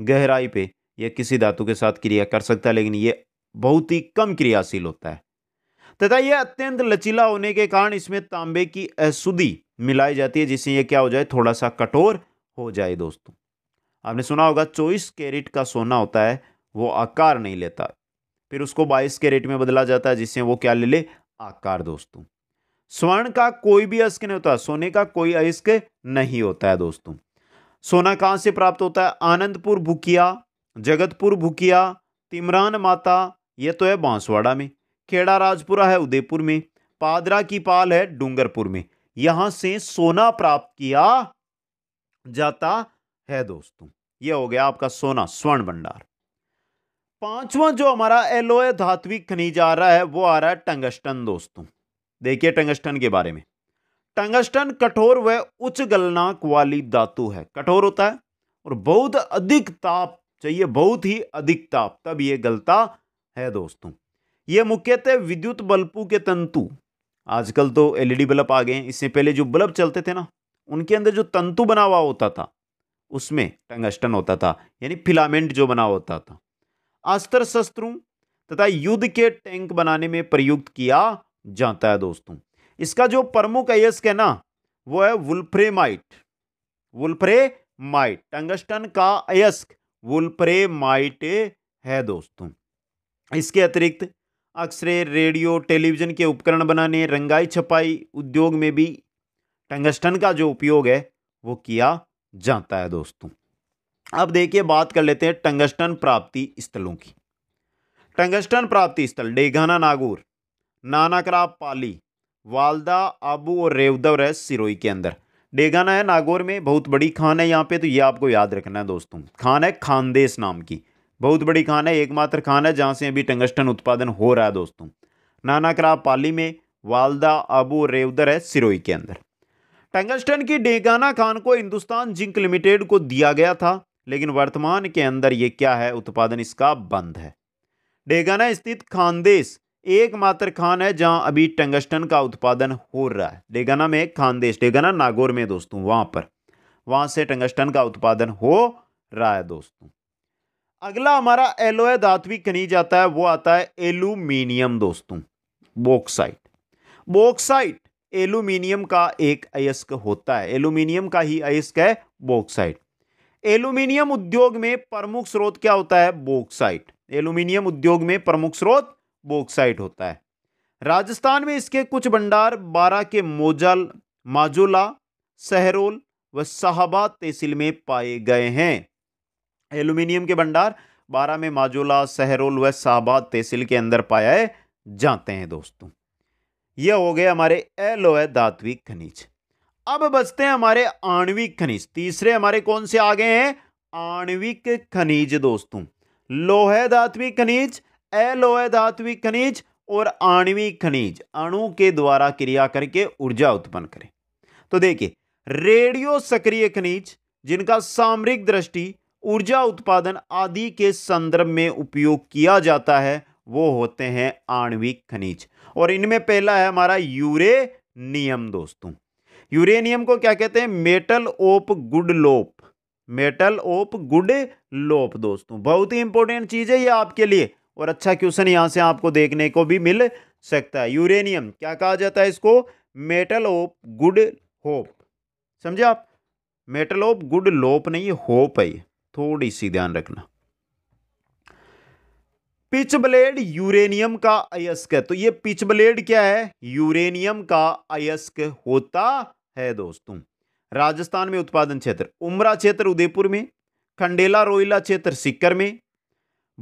Speaker 1: गहराई पे यह किसी धातु के साथ क्रिया कर सकता है लेकिन ये बहुत ही कम क्रियाशील होता है तथा यह अत्यंत लचीला होने के कारण इसमें तांबे की अशुद्धि मिलाई जाती है जिससे यह क्या हो जाए थोड़ा सा कठोर हो जाए दोस्तों आपने सुना होगा चौबीस कैरेट का सोना होता है वो आकार नहीं लेता फिर उसको बाईस कैरेट में बदला जाता है जिससे वो क्या ले ले आकार दोस्तों स्वर्ण का कोई भी अस्क नहीं होता सोने का कोई अस्क नहीं होता है दोस्तों सोना कहाँ से प्राप्त होता है आनंदपुर भुकिया जगतपुर भुकिया तिमरान माता यह तो है बांसवाड़ा में खेड़ा राजपुरा है उदयपुर में पादरा की पाल है डूंगरपुर में यहां से सोना प्राप्त किया जाता है दोस्तों यह हो गया आपका सोना स्वर्ण भंडार पांचवा जो हमारा एलोए धात्विक खनिज आ रहा है वो आ रहा है टंगस्टन दोस्तों देखिए टंगस्टन के बारे में टंगस्टन कठोर व उच्च गलनाक वाली धातु है कठोर होता है और बहुत अधिक ताप चाहिए बहुत ही अधिक ताप तब ये गलता है दोस्तों ये मुख्यतः विद्युत बल्बों के तंतु आजकल तो एलईडी बल्ब आ गए हैं इससे पहले जो बल्ब चलते थे ना उनके अंदर जो तंतु बना हुआ होता था उसमें टंगस्टन होता था यानी फिलामेंट जो बना होता था अस्त्र शस्त्रों तथा युद्ध के टैंक बनाने में प्रयुक्त किया जाता है दोस्तों इसका जो प्रमुख अयस्क है ना वो है वुल्फ्रेमाइट वुल्फ्रेमाइट टंगस्टन का अयस्क वुल्फ्रेमाइट है दोस्तों इसके अतिरिक्त अक्सरे रेडियो टेलीविज़न के उपकरण बनाने रंगाई छपाई उद्योग में भी टंगस्टन का जो उपयोग है वो किया जाता है दोस्तों अब देखिए बात कर लेते हैं टंगस्टन प्राप्ति स्थलों की टंगस्टन प्राप्ति स्थल डेघाना नागौर नानाकरा पाली वालदा आबू और रेवदव है सिरोई के अंदर डेगाना है नागौर में बहुत बड़ी खान है यहाँ पे तो ये आपको याद रखना है दोस्तों खान है खानदेश नाम की बहुत बड़ी खान है एकमात्र खान है जहाँ से अभी टंगस्टन उत्पादन हो रहा है दोस्तों नाना क्राप पाली में वालदा आबू और रेवदर है सिरोई के अंदर टंगस्टन की डेगाना खान को हिंदुस्तान जिंक लिमिटेड को दिया गया था लेकिन वर्तमान के अंदर ये क्या है उत्पादन इसका बंद है डेगाना स्थित खानदेश एकमात्र खान है जहां अभी टंगस्टन का उत्पादन हो रहा है डेगाना में खानदेश डेगाना नागौर में दोस्तों वहां पर वहां से टंगस्टन का उत्पादन हो रहा है दोस्तों अगला हमारा एलोए धातवी खनिज आता है वो आता है एल्यूमिनियम दोस्तों बोक्साइट बोक्साइट एल्यूमिनियम का एक अयस्क होता है एल्यूमिनियम का ही अयस्क है बोक्साइट एल्यूमिनियम उद्योग में प्रमुख स्रोत क्या होता है बोक्साइट एल्यूमिनियम उद्योग में प्रमुख स्रोत बोक्साइट होता है राजस्थान में इसके कुछ भंडार बारा के मोजल माजोला सहरोल व शाहबाद तहसील में पाए गए हैं एल्यूमिनियम के भंडार बारह में माजोला सहरोल व शाहबाद तहसील के अंदर पाए जाते हैं दोस्तों यह हो गए हमारे एल ओ धात्विक खनिज अब बचते हैं हमारे आणविक खनिज तीसरे हमारे कौन से आ गए हैं आणविक खनिज दोस्तों लोहे धात्विक खनिज एलोय धात्विक खनिज और आणवी खनिज अणु के द्वारा क्रिया करके ऊर्जा उत्पन्न करें तो देखिए रेडियो सक्रिय खनिज जिनका सामरिक दृष्टि ऊर्जा उत्पादन आदि के संदर्भ में उपयोग किया जाता है वो होते हैं आणविक खनिज और इनमें पहला है हमारा यूरेनियम दोस्तों यूरेनियम को क्या कहते हैं metal of good hope metal of good hope दोस्तों बहुत ही इंपॉर्टेंट चीज है ये आपके लिए और अच्छा क्वेश्चन यहाँ से आपको देखने को भी मिल सकता है यूरेनियम क्या कहा जाता है इसको मेटल ऑफ गुड होप समझे आप मेटल ऑफ गुड लोप नहीं होप है थोड़ी सी ध्यान रखना पिच ब्लेड यूरेनियम का अयस्क है तो ये पिच ब्लेड क्या है यूरेनियम का अयस्क होता है दोस्तों राजस्थान में उत्पादन क्षेत्र उमरा क्षेत्र उदयपुर में खंडेला रोइला क्षेत्र सिक्कर में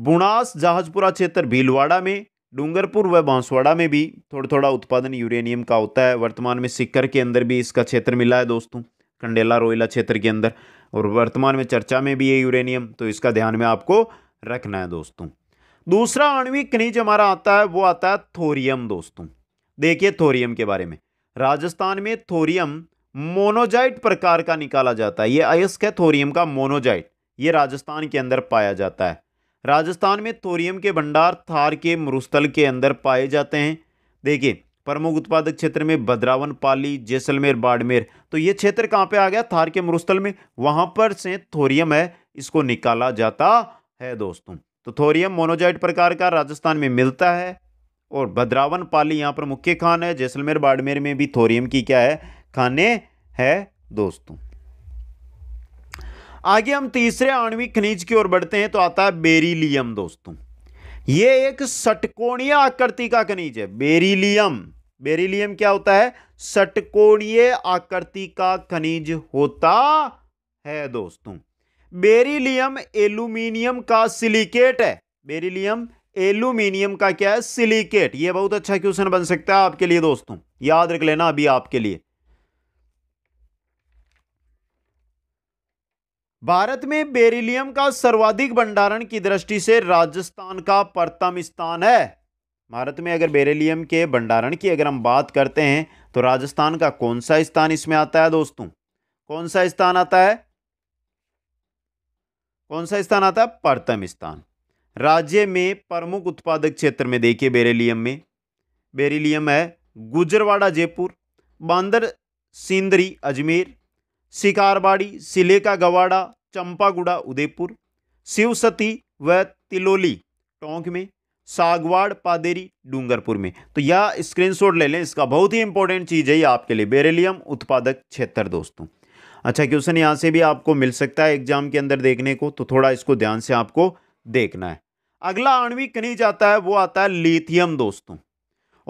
Speaker 1: बुणास जहाजपुरा क्षेत्र भीलवाड़ा में डूंगरपुर व बांसवाड़ा में भी थोड़ा थोड़ा उत्पादन यूरेनियम का होता है वर्तमान में सिक्कर के अंदर भी इसका क्षेत्र मिला है दोस्तों कंडेला रोयला क्षेत्र के अंदर और वर्तमान में चर्चा में भी है यूरेनियम तो इसका ध्यान में आपको रखना है दोस्तों दूसरा आणविक खनिज हमारा आता है वो आता है थोरियम दोस्तों देखिए थोरियम के बारे में राजस्थान में थोरियम मोनोजाइट प्रकार का निकाला जाता है ये अयस्क है थोरियम का मोनोजाइट ये राजस्थान के अंदर पाया जाता है राजस्थान में थोरियम के भंडार थार के मरुस्थल के अंदर पाए जाते हैं देखिए प्रमुख उत्पादक क्षेत्र में भद्रावन पाली जैसलमेर बाड़मेर तो ये क्षेत्र कहाँ पे आ गया थार के मरुस्थल में वहाँ पर से थोरियम है इसको निकाला जाता है दोस्तों तो थोरियम मोनोजाइट प्रकार का राजस्थान में मिलता है और भद्रावन पाली यहाँ पर मुख्य खान है जैसलमेर बाड़मेर में भी थोरियम की क्या है खाने है दोस्तों आगे हम तीसरे आणविक खनिज की ओर बढ़ते हैं तो आता है बेरीलियम दोस्तों ये एक सटकोणीय आकृति का खनिज है बेरीलियम बेरीलियम क्या होता है सटकोणीय आकृति का खनिज होता है दोस्तों बेरीलियम एल्यूमिनियम का सिलिकेट है बेरीलियम एल्यूमिनियम का क्या है सिलिकेट ये बहुत अच्छा क्वेश्चन बन सकता है आपके लिए दोस्तों याद रख लेना अभी आपके लिए भारत में बेरिलियम का सर्वाधिक भंडारण की दृष्टि से राजस्थान का प्रथम स्थान है भारत में अगर बेरिलियम के भंडारण की अगर हम बात करते हैं तो राजस्थान का कौन सा स्थान इसमें आता है दोस्तों कौन सा स्थान आता है कौन सा स्थान आता है प्रथम स्थान राज्य में प्रमुख उत्पादक क्षेत्र में देखिए बेरेलियम में बेरिलियम है गुजरवाड़ा जयपुर बांदर सिंदरी अजमेर शिकारबाड़ी का गवाड़ा चंपागुड़ा उदयपुर शिवसती व तिलोली टोंक में सागवाड़ पादेरी डूंगरपुर में तो यह स्क्रीनशॉट ले लें इसका बहुत ही इंपॉर्टेंट चीज़ है ये आपके लिए बेरेलियम उत्पादक क्षेत्र दोस्तों अच्छा क्वेश्चन यहाँ से भी आपको मिल सकता है एग्जाम के अंदर देखने को तो थोड़ा इसको ध्यान से आपको देखना है अगला आणवी कनीज आता है वो आता है लिथियम दोस्तों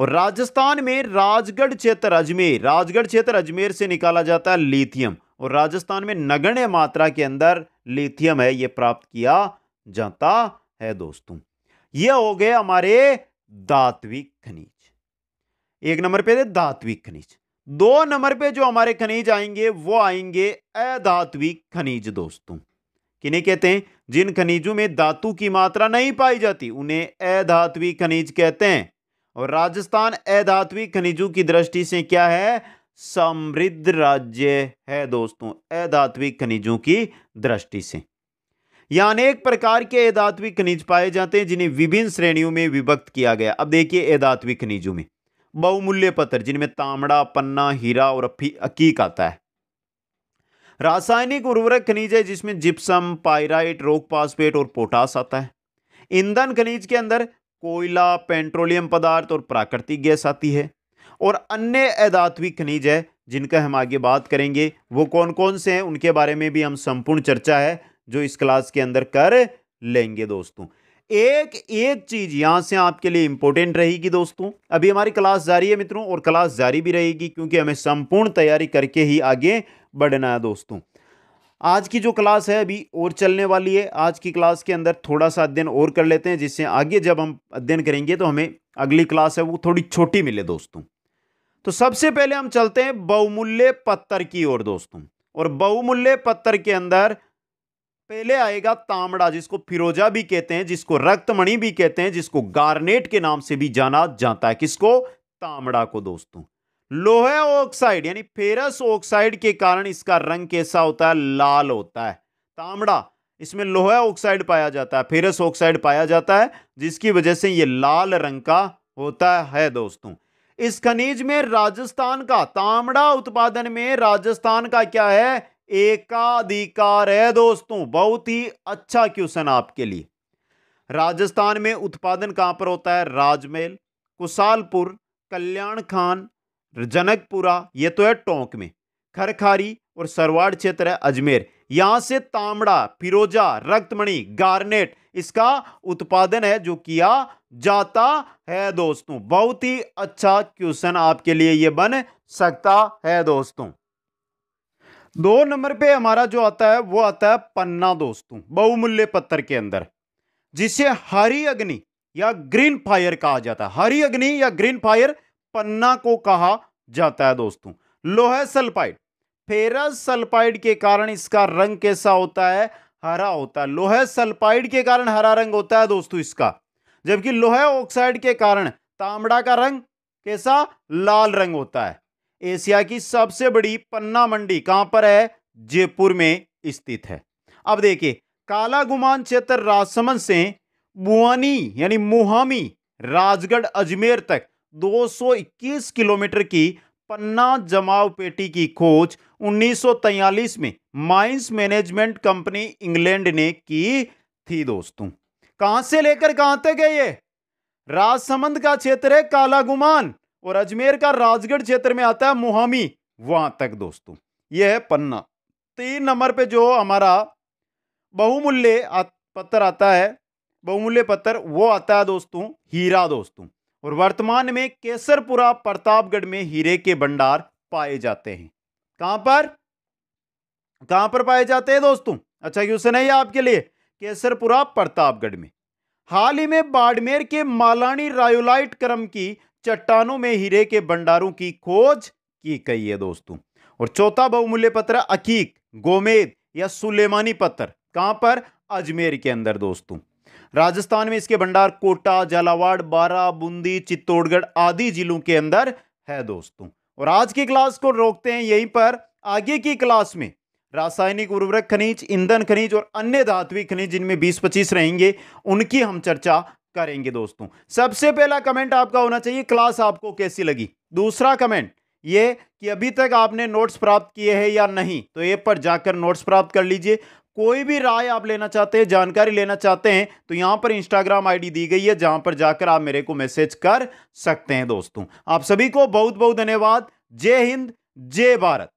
Speaker 1: और राजस्थान में राजगढ़ क्षेत्र अजमेर राजगढ़ क्षेत्र अजमेर से निकाला जाता है लिथियम और राजस्थान में नगण्य मात्रा के अंदर लिथियम है ये प्राप्त किया जाता है दोस्तों ये हो गए हमारे धात्विक खनिज एक नंबर पे थे धात्विक खनिज दो नंबर पे जो हमारे खनिज आएंगे वो आएंगे अधात्विक खनिज दोस्तों किन्हें कहते हैं जिन खनिजों में धातु की मात्रा नहीं पाई जाती उन्हें अधात्विक खनिज कहते हैं और राजस्थान अधात्विक खनिजों की दृष्टि से क्या है समृद्ध राज्य है दोस्तों अधात्विक खनिजों की दृष्टि से यहाँ अनेक प्रकार के अधात्विक खनिज पाए जाते हैं जिन्हें विभिन्न श्रेणियों में विभक्त किया गया अब देखिए अधात्विक खनिजों में बहुमूल्य पत्थर जिनमें तांबड़ा पन्ना हीरा और अकीक आता है रासायनिक उर्वरक खनिज है जिसमें जिप्सम पायराइट रोक पासपेट और पोटास आता है ईंधन खनिज के अंदर कोयला पेट्रोलियम पदार्थ और प्राकृतिक गैस आती है और अन्य अदातवी खनिज है जिनका हम आगे बात करेंगे वो कौन कौन से हैं उनके बारे में भी हम संपूर्ण चर्चा है जो इस क्लास के अंदर कर लेंगे दोस्तों एक एक चीज़ यहाँ से आपके लिए इंपॉर्टेंट रहेगी दोस्तों अभी हमारी क्लास जारी है मित्रों और क्लास जारी भी रहेगी क्योंकि हमें संपूर्ण तैयारी करके ही आगे बढ़ना है दोस्तों आज की जो क्लास है अभी और चलने वाली है आज की क्लास के अंदर थोड़ा सा अध्ययन और कर लेते हैं जिससे आगे जब हम अध्ययन करेंगे तो हमें अगली क्लास है वो थोड़ी छोटी मिले दोस्तों तो सबसे पहले हम चलते हैं बहुमूल्य पत्थर की ओर दोस्तों और बहुमूल्य पत्थर के अंदर पहले आएगा तामड़ा जिसको फिरोजा भी कहते हैं जिसको रक्तमणि भी कहते हैं जिसको गार्नेट के नाम से भी जाना जाता है किसको तामड़ा को दोस्तों लोहे ऑक्साइड यानी फेरस ऑक्साइड के कारण इसका रंग कैसा होता है लाल होता है तामड़ा इसमें लोहे ऑक्साइड पाया जाता है फेरस ऑक्साइड पाया जाता है जिसकी वजह से ये लाल रंग का होता है दोस्तों इस खनिज में राजस्थान का तांबड़ा उत्पादन में राजस्थान का क्या है एकाधिकार है दोस्तों बहुत ही अच्छा क्वेश्चन आपके लिए राजस्थान में उत्पादन कहां पर होता है राजमहल कुशालपुर कल्याण खान जनकपुरा ये तो है टोंक में खरखारी और सरवाड़ क्षेत्र है अजमेर यहां से तामड़ा फिरोजा रक्तमणि गार्नेट इसका उत्पादन है जो किया जाता है दोस्तों बहुत ही अच्छा क्वेश्चन आपके लिए यह बन सकता है दोस्तों दो नंबर पे हमारा जो आता है वो आता है पन्ना दोस्तों बहुमूल्य पत्थर के अंदर जिसे हरी अग्नि या ग्रीन फायर कहा जाता है हरी अग्नि या ग्रीन फायर पन्ना को कहा जाता है दोस्तों लोहे सल्फाइड फेरस सल्फाइड के कारण इसका रंग कैसा होता है हरा होता है लोहे सल्फाइड के कारण हरा रंग होता है दोस्तों इसका जबकि लोहे ऑक्साइड के कारण तांबड़ा का रंग कैसा लाल रंग होता है एशिया की सबसे बड़ी पन्ना मंडी कहां पर है जयपुर में स्थित है अब देखिए काला गुमान क्षेत्र राजसमंद से बुआनी यानी मुहामी राजगढ़ अजमेर तक 221 किलोमीटर की पन्ना जमाव पेटी की खोज 1943 में माइंस मैनेजमेंट कंपनी इंग्लैंड ने की थी दोस्तों कहां से लेकर कहां तक है ये राजसमंद का क्षेत्र है कालागुमान और अजमेर का राजगढ़ क्षेत्र में आता है मुहामी वहां तक दोस्तों यह है पन्ना तीन नंबर पे जो हमारा बहुमूल्य पत्थर आता है बहुमूल्य पत्थर वो आता है दोस्तों हीरा दोस्तों और वर्तमान में केसरपुरा प्रतापगढ़ में हीरे के भंडार पाए जाते हैं कहां पर कहां पर पाए जाते हैं दोस्तों अच्छा क्वेश्चन है आपके लिए केसरपुरा प्रतापगढ़ में हाल ही में बाड़मेर के मालानी रायोलाइट क्रम की चट्टानों में हीरे के भंडारों की खोज की गई है दोस्तों और चौथा बहुमूल्य पत्र अकीक गोमेद या सुलेमानी पत्थर कहां पर अजमेर के अंदर दोस्तों राजस्थान में इसके भंडार कोटा झालावाड़ बारा बूंदी चित्तौड़गढ़ आदि जिलों के अंदर है दोस्तों और आज की क्लास को रोकते हैं यहीं पर आगे की क्लास में रासायनिक उर्वरक खनिज ईंधन खनिज और अन्य धात्विक खनिज जिनमें बीस पच्चीस रहेंगे उनकी हम चर्चा करेंगे दोस्तों सबसे पहला कमेंट आपका होना चाहिए क्लास आपको कैसी लगी दूसरा कमेंट ये कि अभी तक आपने नोट्स प्राप्त किए हैं या नहीं तो ऐप पर जाकर नोट्स प्राप्त कर लीजिए कोई भी राय आप लेना चाहते हैं जानकारी लेना चाहते हैं तो यहाँ पर इंस्टाग्राम आईडी दी गई है जहाँ पर जाकर आप मेरे को मैसेज कर सकते हैं दोस्तों आप सभी को बहुत बहुत धन्यवाद जय हिंद जय भारत